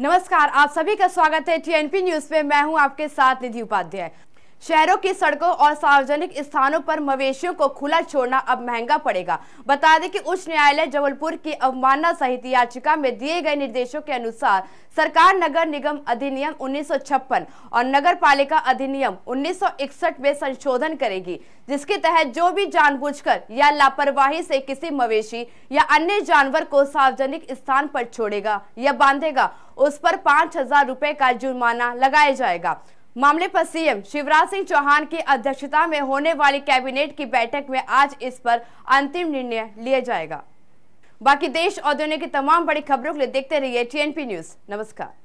नमस्कार आप सभी का स्वागत है टीएनपी न्यूज में मैं हूं आपके साथ निधि उपाध्याय शहरों की सड़कों और सार्वजनिक स्थानों पर मवेशियों को खुला छोड़ना अब महंगा पड़ेगा बता दें कि उच्च न्यायालय जबलपुर की अवमानना सहित याचिका में दिए गए निर्देशों के अनुसार सरकार नगर निगम अधिनियम उन्नीस और नगर पालिका अधिनियम उन्नीस में संशोधन करेगी जिसके तहत जो भी जानबूझकर या लापरवाही से किसी मवेशी या अन्य जानवर को सार्वजनिक स्थान पर छोड़ेगा या बांधेगा उस पर पांच हजार रुपए का जुर्माना लगाया जाएगा मामले पर सीएम शिवराज सिंह चौहान की अध्यक्षता में होने वाली कैबिनेट की बैठक में आज इस पर अंतिम निर्णय लिया जाएगा बाकी देश और दुनिया की तमाम बड़ी खबरों के लिए देखते रहिए टीएनपी न्यूज नमस्कार